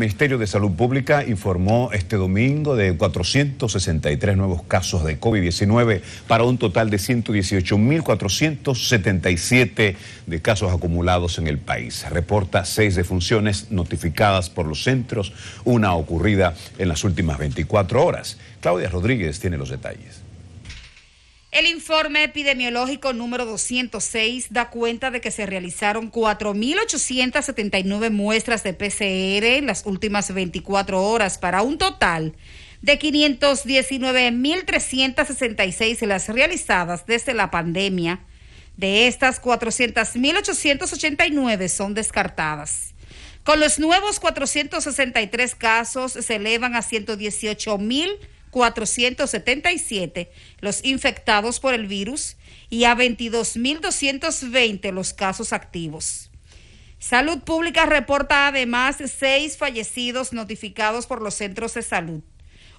El Ministerio de Salud Pública informó este domingo de 463 nuevos casos de COVID-19 para un total de 118.477 de casos acumulados en el país. Reporta seis defunciones notificadas por los centros, una ocurrida en las últimas 24 horas. Claudia Rodríguez tiene los detalles. El informe epidemiológico número 206 da cuenta de que se realizaron 4.879 muestras de PCR en las últimas 24 horas para un total de 519.366 las realizadas desde la pandemia. De estas, 400.889 son descartadas. Con los nuevos 463 casos se elevan a 118.000 477 los infectados por el virus y a 22.220 los casos activos. Salud Pública reporta además seis fallecidos notificados por los centros de salud,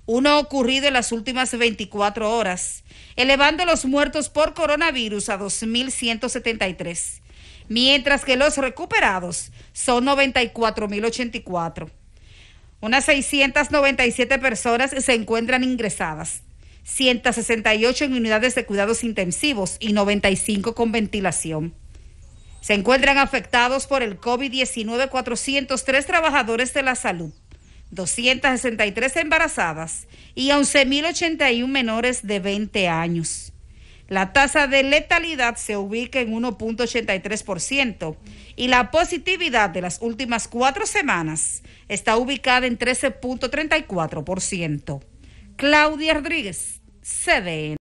uno ocurrido en las últimas 24 horas, elevando los muertos por coronavirus a 2.173, mientras que los recuperados son 94.084. Unas 697 personas se encuentran ingresadas, 168 en unidades de cuidados intensivos y 95 con ventilación. Se encuentran afectados por el COVID-19 403 trabajadores de la salud, 263 embarazadas y 11.081 menores de 20 años. La tasa de letalidad se ubica en 1.83% y la positividad de las últimas cuatro semanas está ubicada en 13.34%. Claudia Rodríguez, CDN.